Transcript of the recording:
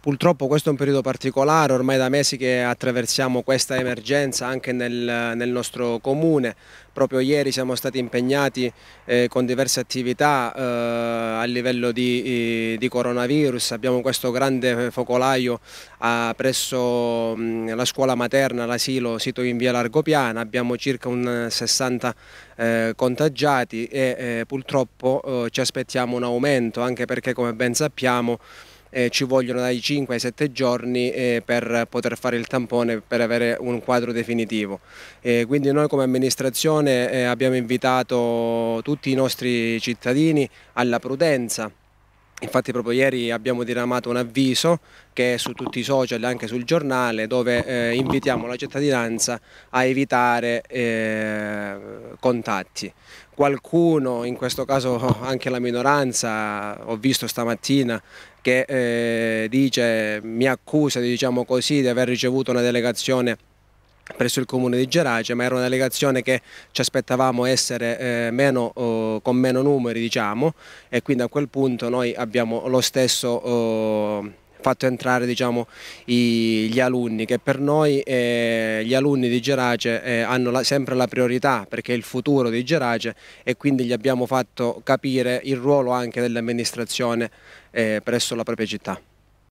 Purtroppo questo è un periodo particolare, ormai da mesi che attraversiamo questa emergenza anche nel, nel nostro comune. Proprio ieri siamo stati impegnati eh, con diverse attività eh, a livello di, eh, di, coronavirus. Abbiamo questo grande focolaio a, ah, presso mh, la scuola materna, l'asilo sito in via Largopiana. Abbiamo circa un 60 eh, eh, contagiati e eh, purtroppo oh, ci aspettiamo un aumento anche perché come ben sappiamo eh, ci vogliono dai 5 ai 7 giorni eh, per poter fare il tampone per avere un quadro definitivo. Eh, quindi noi come amministrazione eh, abbiamo invitato tutti i nostri cittadini alla prudenza Infatti proprio ieri abbiamo diramato un avviso che è su tutti i social e anche sul giornale dove eh, invitiamo la cittadinanza a evitare eh, contatti. Qualcuno, in questo caso anche la minoranza, ho visto stamattina che eh, dice, mi accusa diciamo così, di aver ricevuto una delegazione presso il comune di Gerace, ma era una delegazione che ci aspettavamo essere eh, meno, eh, con meno numeri diciamo, e quindi a quel punto noi abbiamo lo stesso eh, fatto entrare diciamo, i, gli alunni che per noi eh, gli alunni di Gerace eh, hanno la, sempre la priorità perché è il futuro di Gerace e quindi gli abbiamo fatto capire il ruolo anche dell'amministrazione eh, presso la propria città.